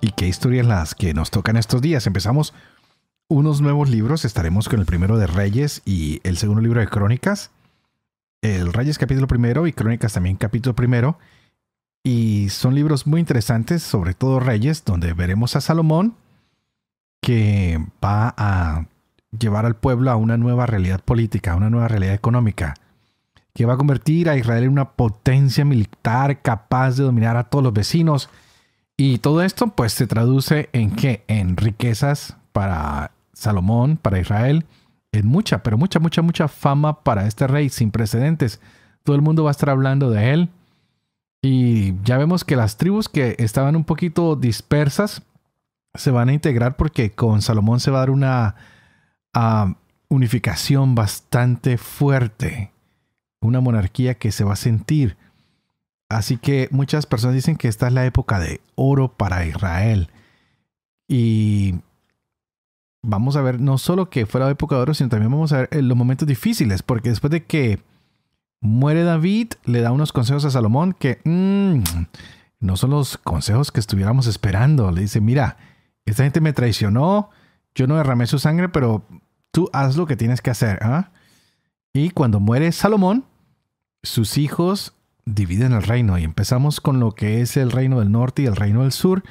y qué historias las que nos tocan estos días. Empezamos unos nuevos libros, estaremos con el primero de Reyes y el segundo libro de Crónicas. El Reyes capítulo primero y Crónicas también capítulo primero. Y son libros muy interesantes, sobre todo Reyes, donde veremos a Salomón que va a llevar al pueblo a una nueva realidad política, a una nueva realidad económica, que va a convertir a Israel en una potencia militar capaz de dominar a todos los vecinos y todo esto pues se traduce en qué? En riquezas para Salomón, para Israel, en mucha, pero mucha, mucha, mucha fama para este rey sin precedentes. Todo el mundo va a estar hablando de él. Y ya vemos que las tribus que estaban un poquito dispersas se van a integrar porque con Salomón se va a dar una ah, unificación bastante fuerte. Una monarquía que se va a sentir Así que muchas personas dicen que esta es la época de oro para Israel. Y vamos a ver no solo que fue la época de oro, sino también vamos a ver eh, los momentos difíciles, porque después de que muere David, le da unos consejos a Salomón que mm, no son los consejos que estuviéramos esperando. Le dice, mira, esta gente me traicionó, yo no derramé su sangre, pero tú haz lo que tienes que hacer. ¿ah? Y cuando muere Salomón, sus hijos dividen el reino y empezamos con lo que es el reino del norte y el reino del sur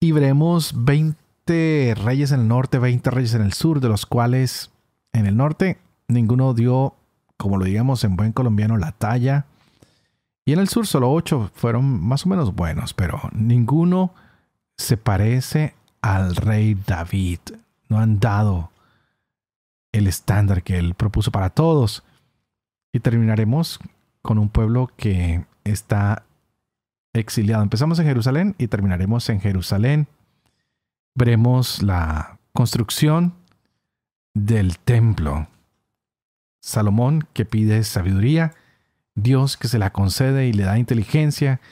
y veremos 20 reyes en el norte, 20 reyes en el sur, de los cuales en el norte ninguno dio, como lo digamos en buen colombiano, la talla. Y en el sur solo ocho fueron más o menos buenos, pero ninguno se parece al rey David. No han dado el estándar que él propuso para todos. Y terminaremos con un pueblo que está exiliado. Empezamos en Jerusalén y terminaremos en Jerusalén. Veremos la construcción del templo. Salomón que pide sabiduría, Dios que se la concede y le da inteligencia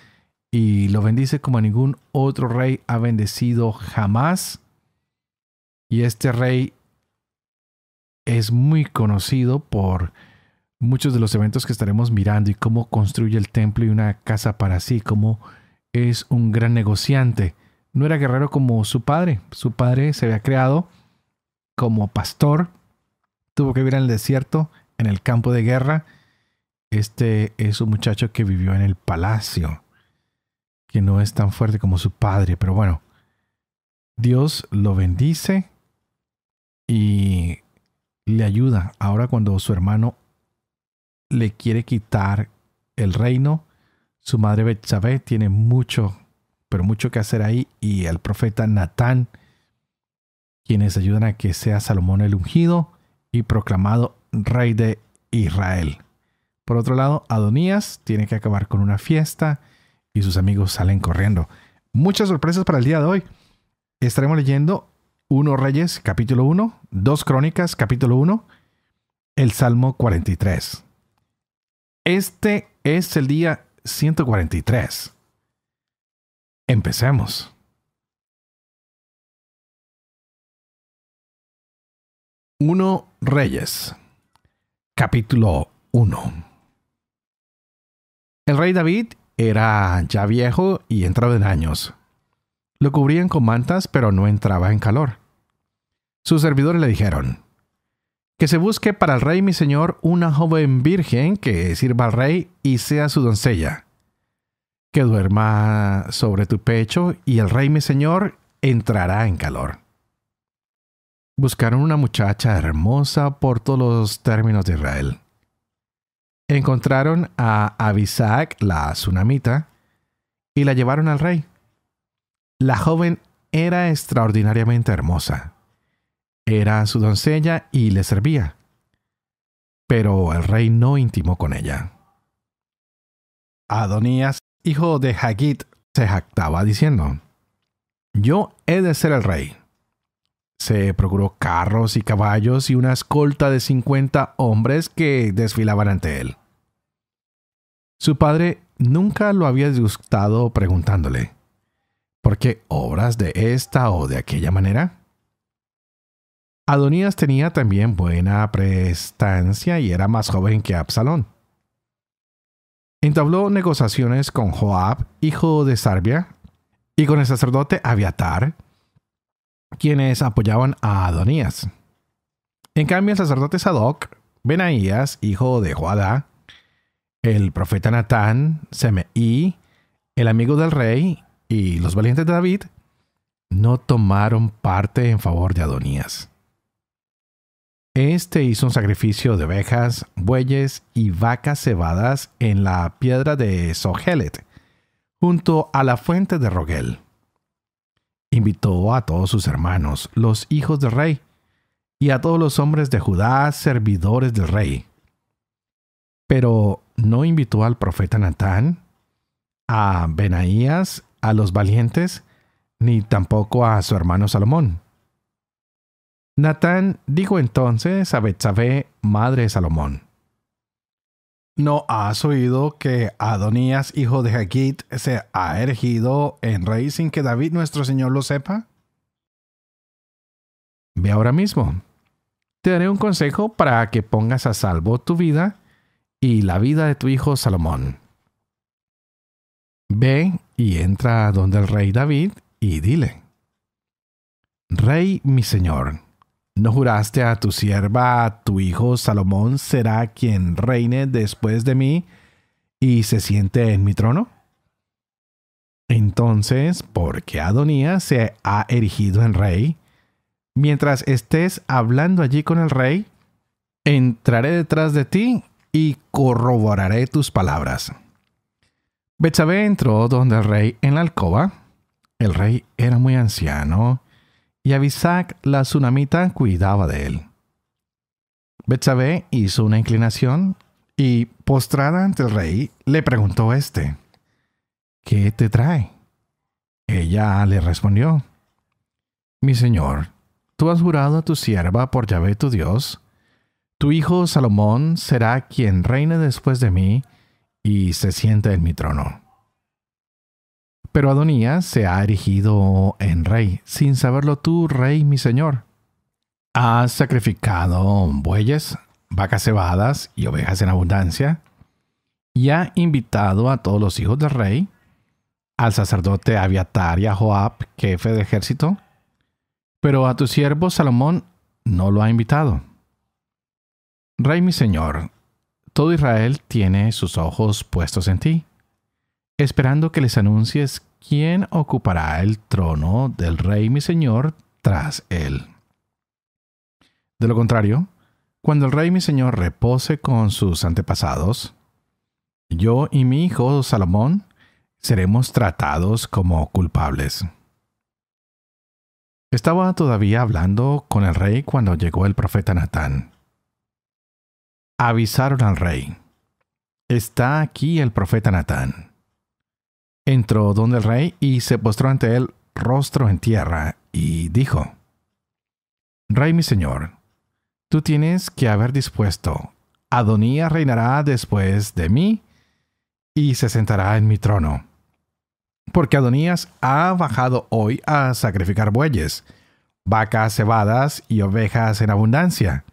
y lo bendice como ningún otro rey ha bendecido jamás. Y este rey es muy conocido por muchos de los eventos que estaremos mirando y cómo construye el templo y una casa para sí, cómo es un gran negociante. No era guerrero como su padre. Su padre se había creado como pastor, tuvo que vivir en el desierto, en el campo de guerra. Este es un muchacho que vivió en el palacio, que no es tan fuerte como su padre, pero bueno, Dios lo bendice y le ayuda. Ahora cuando su hermano le quiere quitar el reino. Su madre Betsabé tiene mucho, pero mucho que hacer ahí. Y el profeta Natán, quienes ayudan a que sea Salomón el ungido y proclamado rey de Israel. Por otro lado, Adonías tiene que acabar con una fiesta y sus amigos salen corriendo. Muchas sorpresas para el día de hoy. Estaremos leyendo 1 Reyes capítulo 1, 2 Crónicas capítulo 1, el Salmo 43. Este es el día 143. Empecemos. 1 Reyes, capítulo 1. El rey David era ya viejo y entrado en años. Lo cubrían con mantas, pero no entraba en calor. Sus servidores le dijeron, que se busque para el rey mi señor una joven virgen que sirva al rey y sea su doncella, que duerma sobre tu pecho y el rey mi señor entrará en calor. Buscaron una muchacha hermosa por todos los términos de Israel. Encontraron a Abisac, la tsunamita, y la llevaron al rey. La joven era extraordinariamente hermosa, era su doncella y le servía. Pero el rey no intimó con ella. Adonías, hijo de Hagit, se jactaba diciendo, Yo he de ser el rey. Se procuró carros y caballos y una escolta de 50 hombres que desfilaban ante él. Su padre nunca lo había disgustado preguntándole, ¿por qué obras de esta o de aquella manera? Adonías tenía también buena prestancia y era más joven que Absalón. Entabló negociaciones con Joab, hijo de Sarbia, y con el sacerdote Abiatar, quienes apoyaban a Adonías. En cambio, el sacerdote Sadoc, Benaías, hijo de Joadá, el profeta Natán, Semeí, el amigo del rey y los valientes de David, no tomaron parte en favor de Adonías. Este hizo un sacrificio de ovejas, bueyes y vacas cebadas en la piedra de Sogelet, junto a la fuente de Roguel. Invitó a todos sus hermanos, los hijos del rey, y a todos los hombres de Judá, servidores del rey. Pero no invitó al profeta Natán, a Benaías, a los valientes, ni tampoco a su hermano Salomón Natán dijo entonces a Betsabé, madre de Salomón: ¿No has oído que Adonías, hijo de Jaquit, se ha erigido en rey sin que David nuestro Señor lo sepa? Ve ahora mismo. Te daré un consejo para que pongas a salvo tu vida y la vida de tu hijo Salomón. Ve y entra donde el rey David y dile, Rey mi Señor, ¿No juraste a tu sierva, tu hijo Salomón será quien reine después de mí y se siente en mi trono? Entonces, ¿por qué Adonías se ha erigido en rey? Mientras estés hablando allí con el rey, entraré detrás de ti y corroboraré tus palabras. Betsabé entró donde el rey en la alcoba. El rey era muy anciano y Abisac la tsunamita cuidaba de él. Betsabé hizo una inclinación y, postrada ante el rey, le preguntó a este: ¿Qué te trae? Ella le respondió: Mi señor, tú has jurado a tu sierva por Yahvé tu Dios. Tu hijo Salomón será quien reine después de mí y se siente en mi trono. Pero Adonías se ha erigido en rey, sin saberlo tú, rey mi señor. Ha sacrificado bueyes, vacas cebadas y ovejas en abundancia, y ha invitado a todos los hijos del rey, al sacerdote Abiatar y a Joab, jefe de ejército, pero a tu siervo Salomón no lo ha invitado. Rey mi señor, todo Israel tiene sus ojos puestos en ti, esperando que les anuncies Quién ocupará el trono del rey mi señor tras él. De lo contrario, cuando el rey mi señor repose con sus antepasados, yo y mi hijo Salomón seremos tratados como culpables. Estaba todavía hablando con el rey cuando llegó el profeta Natán. Avisaron al rey. Está aquí el profeta Natán. Entró donde el rey y se postró ante él rostro en tierra y dijo, Rey mi señor, tú tienes que haber dispuesto, Adonías reinará después de mí y se sentará en mi trono, porque Adonías ha bajado hoy a sacrificar bueyes, vacas cebadas y ovejas en abundancia,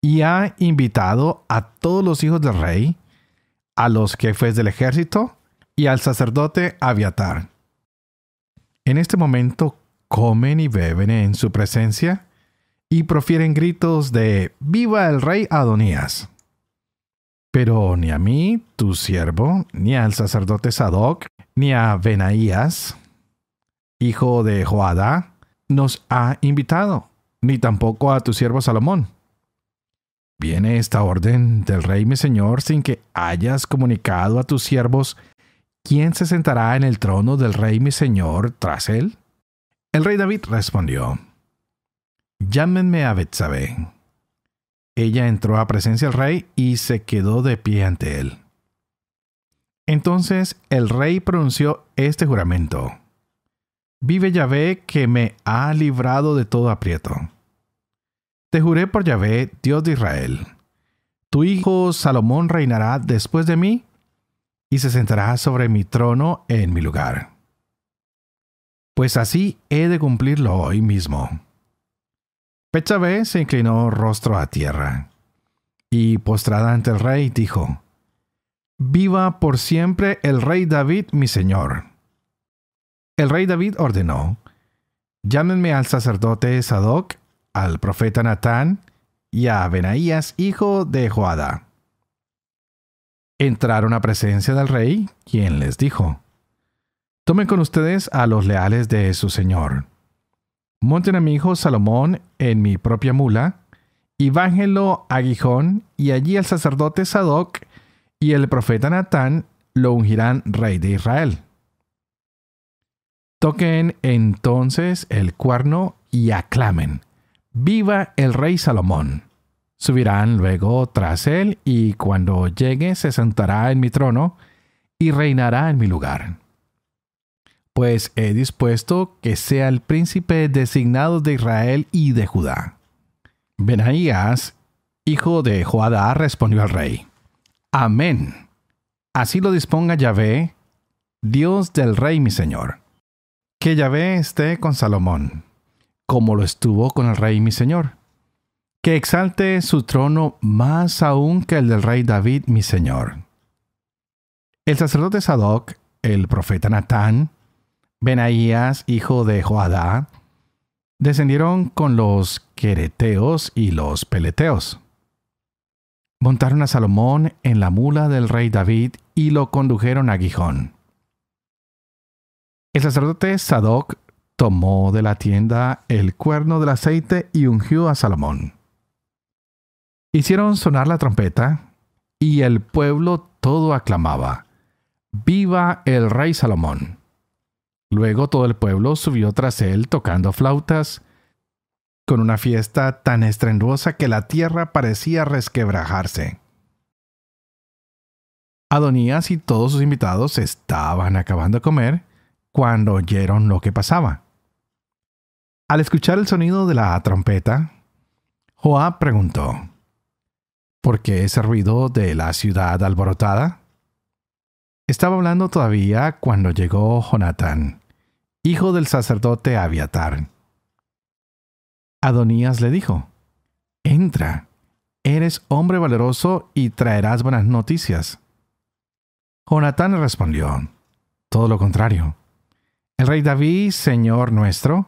y ha invitado a todos los hijos del rey, a los jefes del ejército, y al sacerdote Abiatar. En este momento comen y beben en su presencia y profieren gritos de Viva el rey Adonías. Pero ni a mí, tu siervo, ni al sacerdote Sadoc, ni a Benaías, hijo de Joadá, nos ha invitado, ni tampoco a tu siervo Salomón. Viene esta orden del rey mi señor sin que hayas comunicado a tus siervos ¿quién se sentará en el trono del rey mi señor tras él? El rey David respondió, Llámenme a Betsabé. Ella entró a presencia del rey y se quedó de pie ante él. Entonces el rey pronunció este juramento. Vive Yahvé que me ha librado de todo aprieto. Te juré por Yahvé, Dios de Israel. Tu hijo Salomón reinará después de mí y se sentará sobre mi trono en mi lugar. Pues así he de cumplirlo hoy mismo. Pechabé se inclinó rostro a tierra, y postrada ante el rey dijo, Viva por siempre el rey David mi señor. El rey David ordenó, Llámenme al sacerdote Sadoc, al profeta Natán y a Benaías, hijo de Joada Entraron a presencia del rey, quien les dijo, Tomen con ustedes a los leales de su señor. Monten a mi hijo Salomón en mi propia mula, y bájenlo a Gijón, y allí el sacerdote Sadoc y el profeta Natán lo ungirán rey de Israel. Toquen entonces el cuerno y aclamen, Viva el rey Salomón. Subirán luego tras él, y cuando llegue se sentará en mi trono y reinará en mi lugar. Pues he dispuesto que sea el príncipe designado de Israel y de Judá. Benaías, hijo de Joada, respondió al rey: Amén. Así lo disponga Yahvé, Dios del rey mi señor. Que Yahvé esté con Salomón, como lo estuvo con el rey mi señor que exalte su trono más aún que el del rey David, mi Señor. El sacerdote Sadoc, el profeta Natán, Benaías, hijo de Joadá, descendieron con los quereteos y los peleteos. Montaron a Salomón en la mula del rey David y lo condujeron a Gijón. El sacerdote Sadoc tomó de la tienda el cuerno del aceite y ungió a Salomón. Hicieron sonar la trompeta y el pueblo todo aclamaba, Viva el rey Salomón. Luego todo el pueblo subió tras él tocando flautas, con una fiesta tan estrenduosa que la tierra parecía resquebrajarse. Adonías y todos sus invitados estaban acabando de comer cuando oyeron lo que pasaba. Al escuchar el sonido de la trompeta, Joab preguntó, porque ese ruido de la ciudad alborotada? Estaba hablando todavía cuando llegó Jonatán, hijo del sacerdote aviatar Adonías le dijo, Entra, eres hombre valeroso y traerás buenas noticias. Jonatán respondió, Todo lo contrario. El rey David, Señor nuestro,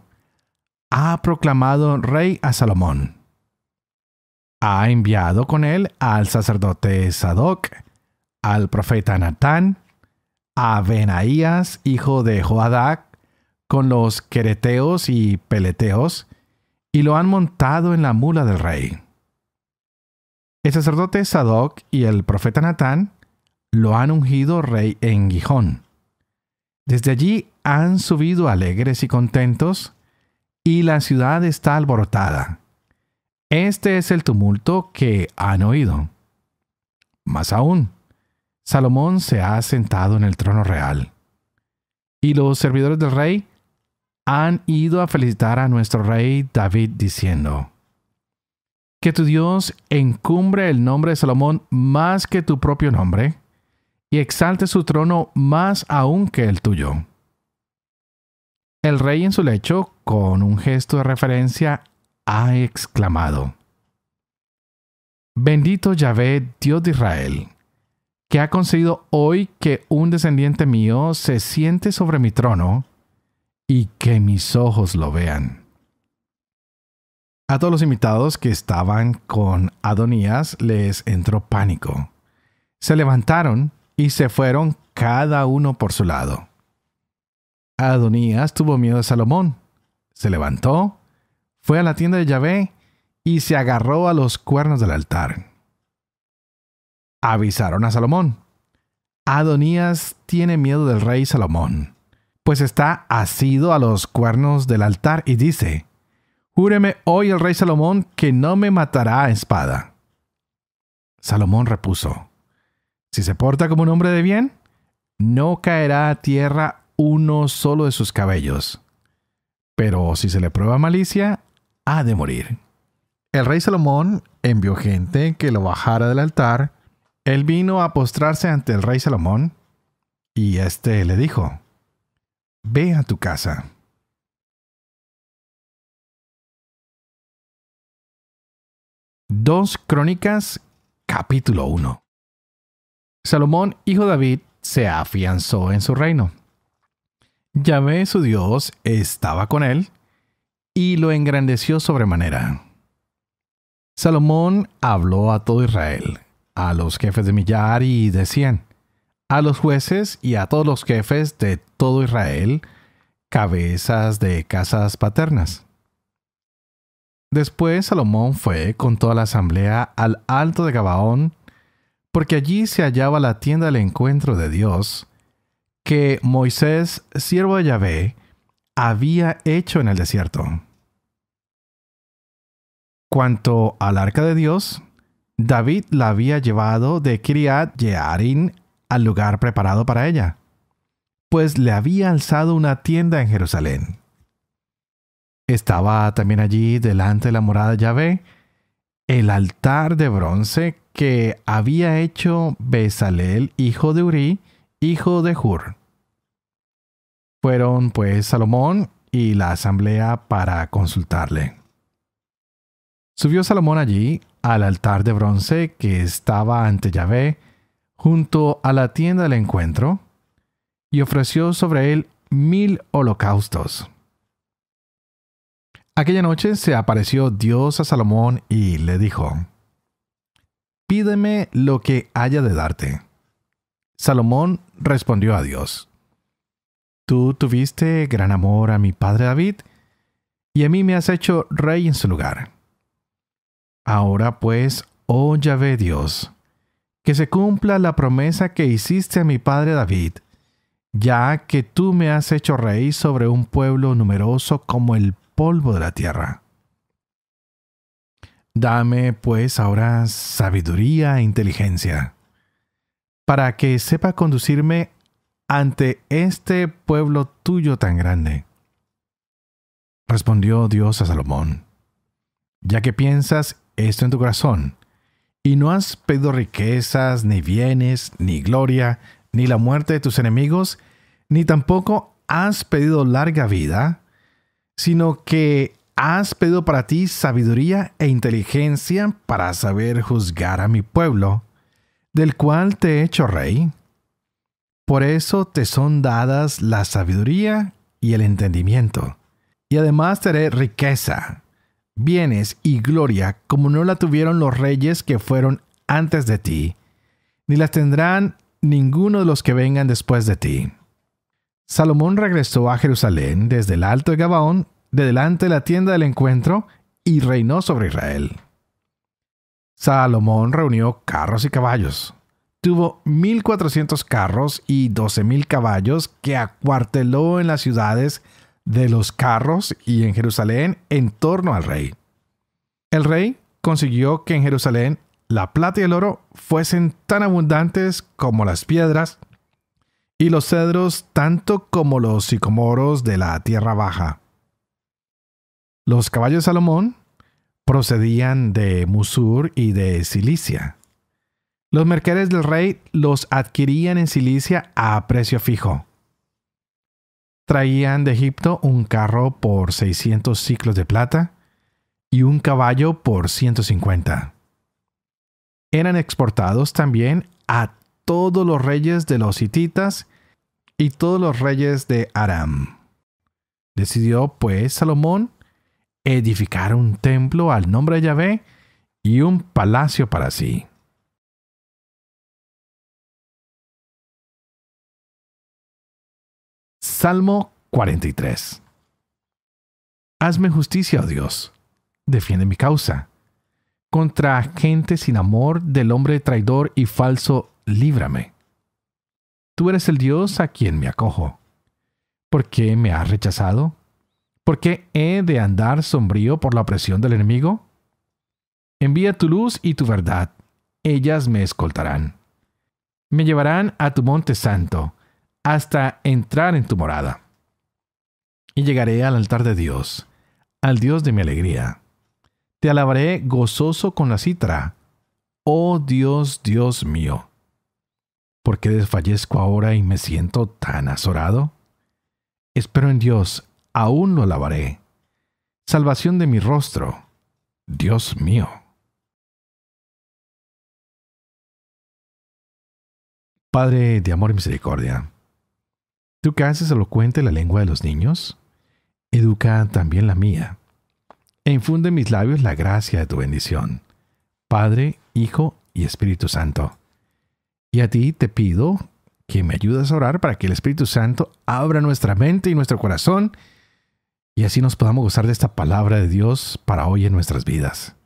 ha proclamado rey a Salomón ha enviado con él al sacerdote Sadoc, al profeta Natán, a Benaías, hijo de Joadac, con los quereteos y peleteos, y lo han montado en la mula del rey. El sacerdote Sadoc y el profeta Natán lo han ungido rey en Gijón. Desde allí han subido alegres y contentos, y la ciudad está alborotada. Este es el tumulto que han oído. Más aún, Salomón se ha sentado en el trono real. Y los servidores del rey han ido a felicitar a nuestro rey David diciendo, Que tu Dios encumbre el nombre de Salomón más que tu propio nombre, y exalte su trono más aún que el tuyo. El rey en su lecho, con un gesto de referencia ha exclamado, Bendito Yahvé, Dios de Israel, que ha concedido hoy que un descendiente mío se siente sobre mi trono y que mis ojos lo vean. A todos los invitados que estaban con Adonías les entró pánico. Se levantaron y se fueron cada uno por su lado. Adonías tuvo miedo de Salomón, se levantó fue a la tienda de Yahvé y se agarró a los cuernos del altar. Avisaron a Salomón. Adonías tiene miedo del rey Salomón, pues está asido a los cuernos del altar y dice, Júreme hoy el rey Salomón que no me matará a espada. Salomón repuso, Si se porta como un hombre de bien, no caerá a tierra uno solo de sus cabellos. Pero si se le prueba malicia, ha de morir. El rey Salomón envió gente que lo bajara del altar. Él vino a postrarse ante el rey Salomón y éste le dijo, Ve a tu casa. Dos Crónicas, capítulo 1. Salomón, hijo David, se afianzó en su reino. Yahvé, su Dios, estaba con él y lo engrandeció sobremanera. Salomón habló a todo Israel, a los jefes de millar y de Cien, a los jueces y a todos los jefes de todo Israel, cabezas de casas paternas. Después Salomón fue con toda la asamblea al alto de Gabaón, porque allí se hallaba la tienda del encuentro de Dios, que Moisés, siervo de Yahvé, había hecho en el desierto. Cuanto al arca de Dios, David la había llevado de Kiriat Ye'arin al lugar preparado para ella, pues le había alzado una tienda en Jerusalén. Estaba también allí delante de la morada de Yahvé el altar de bronce que había hecho Bezalel, hijo de Uri, hijo de Hur fueron pues Salomón y la asamblea para consultarle. Subió Salomón allí al altar de bronce que estaba ante Yahvé, junto a la tienda del encuentro, y ofreció sobre él mil holocaustos. Aquella noche se apareció Dios a Salomón y le dijo, Pídeme lo que haya de darte. Salomón respondió a Dios, Tú tuviste gran amor a mi padre David, y a mí me has hecho rey en su lugar. Ahora pues, oh Yahvé Dios, que se cumpla la promesa que hiciste a mi padre David, ya que tú me has hecho rey sobre un pueblo numeroso como el polvo de la tierra. Dame pues ahora sabiduría e inteligencia, para que sepa conducirme ante este pueblo tuyo tan grande? Respondió Dios a Salomón, ya que piensas esto en tu corazón, y no has pedido riquezas, ni bienes, ni gloria, ni la muerte de tus enemigos, ni tampoco has pedido larga vida, sino que has pedido para ti sabiduría e inteligencia para saber juzgar a mi pueblo, del cual te he hecho rey, por eso te son dadas la sabiduría y el entendimiento. Y además te haré riqueza, bienes y gloria como no la tuvieron los reyes que fueron antes de ti, ni las tendrán ninguno de los que vengan después de ti. Salomón regresó a Jerusalén desde el alto de Gabaón, de delante de la tienda del encuentro, y reinó sobre Israel. Salomón reunió carros y caballos, tuvo 1.400 carros y 12.000 caballos que acuarteló en las ciudades de los carros y en Jerusalén en torno al rey. El rey consiguió que en Jerusalén la plata y el oro fuesen tan abundantes como las piedras y los cedros tanto como los sicomoros de la tierra baja. Los caballos de Salomón procedían de Musur y de Cilicia. Los mercaderes del rey los adquirían en Cilicia a precio fijo. Traían de Egipto un carro por 600 ciclos de plata y un caballo por 150. Eran exportados también a todos los reyes de los hititas y todos los reyes de Aram. Decidió pues Salomón edificar un templo al nombre de Yahvé y un palacio para sí Salmo 43. Hazme justicia, oh Dios. Defiende mi causa. Contra gente sin amor, del hombre traidor y falso, líbrame. Tú eres el Dios a quien me acojo. ¿Por qué me has rechazado? ¿Por qué he de andar sombrío por la opresión del enemigo? Envía tu luz y tu verdad. Ellas me escoltarán. Me llevarán a tu monte santo hasta entrar en tu morada. Y llegaré al altar de Dios, al Dios de mi alegría. Te alabaré gozoso con la citra, oh Dios, Dios mío. ¿Por qué desfallezco ahora y me siento tan azorado? Espero en Dios, aún lo alabaré. Salvación de mi rostro, Dios mío. Padre de amor y misericordia, ¿Tú que haces elocuente la lengua de los niños? Educa también la mía. E infunde en mis labios la gracia de tu bendición, Padre, Hijo y Espíritu Santo. Y a ti te pido que me ayudes a orar para que el Espíritu Santo abra nuestra mente y nuestro corazón y así nos podamos gozar de esta palabra de Dios para hoy en nuestras vidas.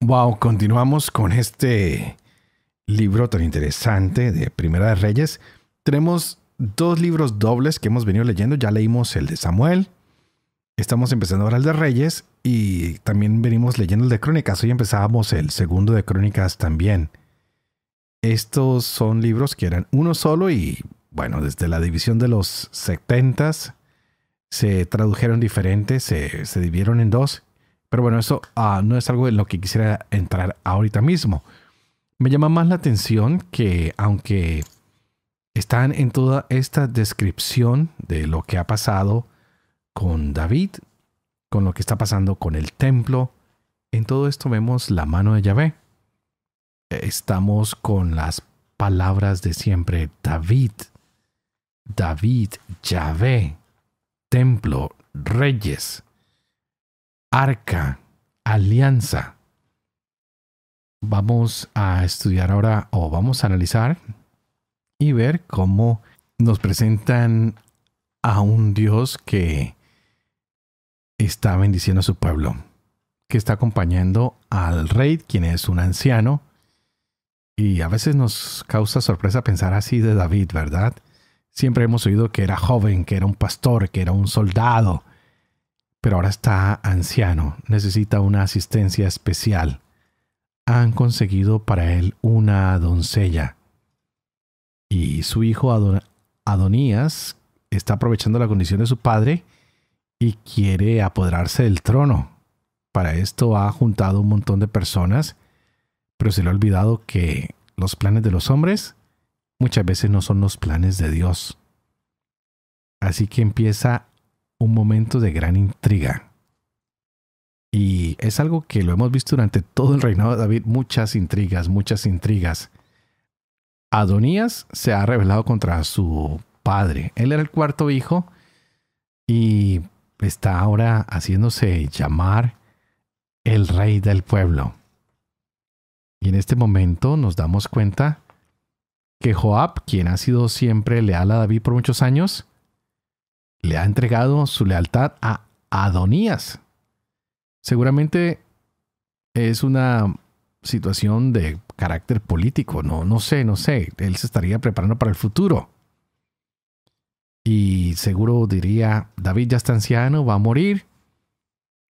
Wow, continuamos con este libro tan interesante de Primera de Reyes. Tenemos dos libros dobles que hemos venido leyendo. Ya leímos el de Samuel, estamos empezando ahora el de Reyes y también venimos leyendo el de Crónicas. Hoy empezábamos el segundo de Crónicas también. Estos son libros que eran uno solo y bueno, desde la división de los 70 se tradujeron diferentes, se, se, dividieron en dos. Pero bueno, eso ah, no es algo en lo que quisiera entrar ahorita mismo. Me llama más la atención que aunque están en toda esta descripción de lo que ha pasado con David, con lo que está pasando con el templo. En todo esto vemos la mano de Yahvé. Estamos con las palabras de siempre. David, David, Yahvé, templo, reyes, arca, alianza. Vamos a estudiar ahora o vamos a analizar y ver cómo nos presentan a un Dios que está bendiciendo a su pueblo, que está acompañando al rey, quien es un anciano, y a veces nos causa sorpresa pensar así de David, ¿verdad? Siempre hemos oído que era joven, que era un pastor, que era un soldado, pero ahora está anciano, necesita una asistencia especial. Han conseguido para él una doncella y su hijo Adonías está aprovechando la condición de su padre y quiere apoderarse del trono. Para esto ha juntado un montón de personas, pero se le ha olvidado que los planes de los hombres muchas veces no son los planes de Dios. Así que empieza un momento de gran intriga. Y es algo que lo hemos visto durante todo el reinado de David, muchas intrigas, muchas intrigas. Adonías se ha rebelado contra su padre. Él era el cuarto hijo y está ahora haciéndose llamar el rey del pueblo. Y en este momento nos damos cuenta que Joab, quien ha sido siempre leal a David por muchos años, le ha entregado su lealtad a Adonías. Seguramente es una situación de carácter político, no, no sé, no sé, él se estaría preparando para el futuro. Y seguro diría, David ya está anciano, va a morir.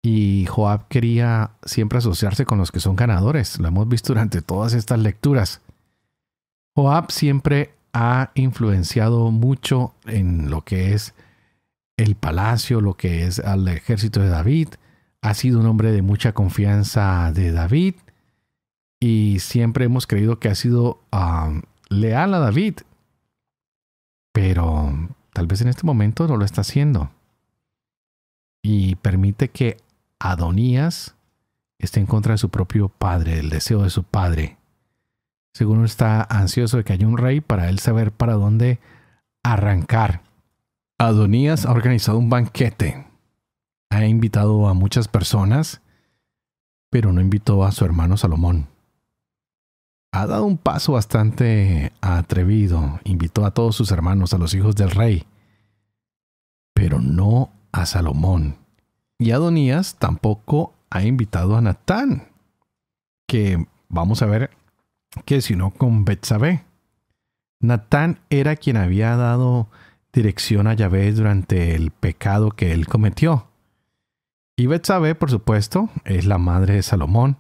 Y Joab quería siempre asociarse con los que son ganadores, lo hemos visto durante todas estas lecturas. Joab siempre ha influenciado mucho en lo que es el palacio, lo que es al ejército de David. Ha sido un hombre de mucha confianza de David y siempre hemos creído que ha sido ah, leal a David, pero tal vez en este momento no lo está haciendo. Y permite que Adonías esté en contra de su propio padre, el deseo de su padre. Según está ansioso de que haya un rey para él saber para dónde arrancar. Adonías ha organizado un banquete. Ha invitado a muchas personas, pero no invitó a su hermano Salomón ha dado un paso bastante atrevido. Invitó a todos sus hermanos, a los hijos del rey, pero no a Salomón. Y Adonías tampoco ha invitado a Natán, que vamos a ver que si no con Betsabé. Natán era quien había dado dirección a Yahvé durante el pecado que él cometió. Y Betsabé, por supuesto, es la madre de Salomón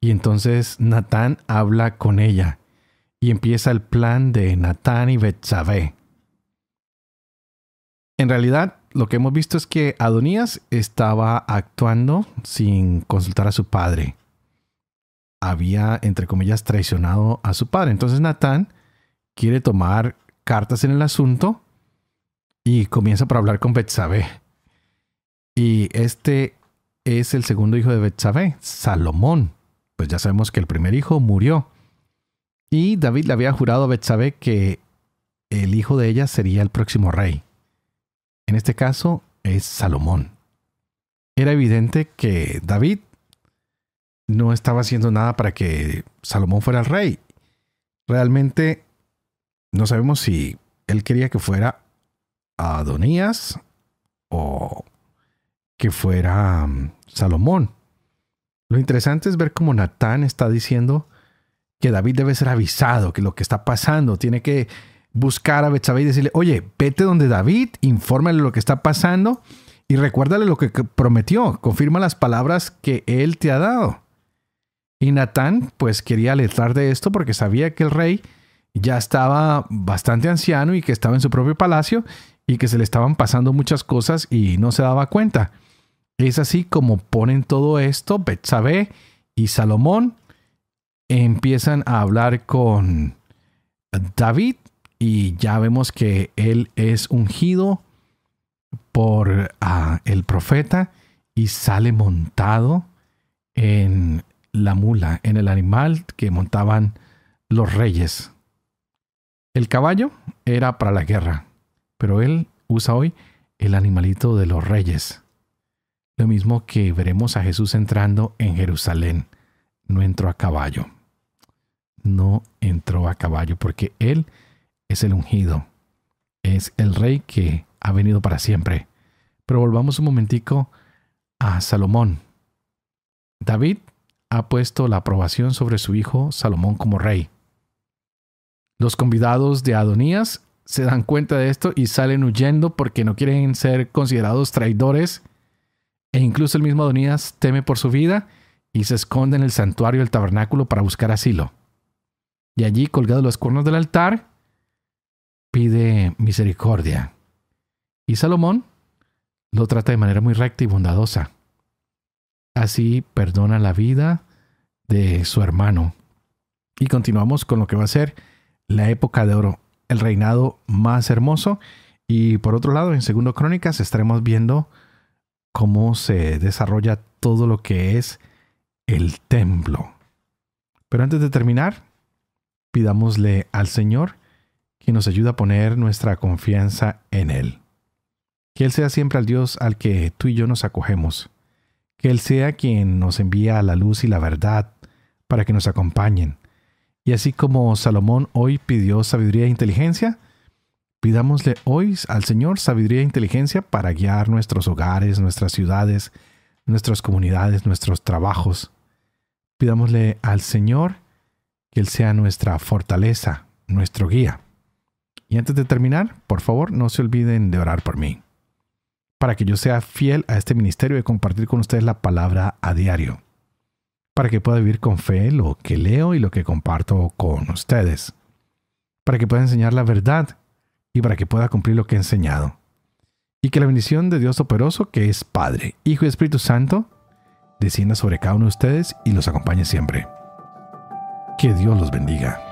y entonces Natán habla con ella y empieza el plan de Natán y Betsabé. En realidad, lo que hemos visto es que Adonías estaba actuando sin consultar a su padre. Había, entre comillas, traicionado a su padre. Entonces Natán quiere tomar cartas en el asunto y comienza por hablar con Betsabé. Y este es el segundo hijo de Betsabé, Salomón pues ya sabemos que el primer hijo murió. Y David le había jurado a Betsabé que el hijo de ella sería el próximo rey. En este caso es Salomón. Era evidente que David no estaba haciendo nada para que Salomón fuera el rey. Realmente no sabemos si él quería que fuera Adonías o que fuera mm, Salomón. Lo interesante es ver cómo Natán está diciendo que David debe ser avisado, que lo que está pasando, tiene que buscar a Betsabé y decirle, oye, vete donde David, infórmale lo que está pasando y recuérdale lo que prometió, confirma las palabras que él te ha dado. Y Natán pues quería alertar de esto porque sabía que el rey ya estaba bastante anciano y que estaba en su propio palacio y que se le estaban pasando muchas cosas y no se daba cuenta. Es así como ponen todo esto, Betsabé y Salomón empiezan a hablar con David y ya vemos que él es ungido por ah, el profeta y sale montado en la mula, en el animal que montaban los reyes. El caballo era para la guerra, pero él usa hoy el animalito de los reyes. Lo mismo que veremos a Jesús entrando en Jerusalén. No entró a caballo. No entró a caballo porque Él es el ungido. Es el rey que ha venido para siempre. Pero volvamos un momentico a Salomón. David ha puesto la aprobación sobre su hijo Salomón como rey. Los convidados de Adonías se dan cuenta de esto y salen huyendo porque no quieren ser considerados traidores e incluso el mismo Adonías teme por su vida y se esconde en el santuario del tabernáculo para buscar asilo. Y allí, colgado los cuernos del altar, pide misericordia. Y Salomón lo trata de manera muy recta y bondadosa. Así perdona la vida de su hermano. Y continuamos con lo que va a ser la época de oro, el reinado más hermoso. Y por otro lado, en Segundo Crónicas estaremos viendo cómo se desarrolla todo lo que es el templo. Pero antes de terminar, pidámosle al Señor que nos ayude a poner nuestra confianza en Él. Que Él sea siempre al Dios al que tú y yo nos acogemos. Que Él sea quien nos envía la luz y la verdad para que nos acompañen. Y así como Salomón hoy pidió sabiduría e inteligencia, Pidámosle hoy al Señor sabiduría e inteligencia para guiar nuestros hogares, nuestras ciudades, nuestras comunidades, nuestros trabajos. Pidámosle al Señor que Él sea nuestra fortaleza, nuestro guía. Y antes de terminar, por favor, no se olviden de orar por mí, para que yo sea fiel a este ministerio de compartir con ustedes la palabra a diario, para que pueda vivir con fe lo que leo y lo que comparto con ustedes, para que pueda enseñar la verdad para que pueda cumplir lo que he enseñado. Y que la bendición de Dios Operoso, que es Padre, Hijo y Espíritu Santo, descienda sobre cada uno de ustedes y los acompañe siempre. Que Dios los bendiga.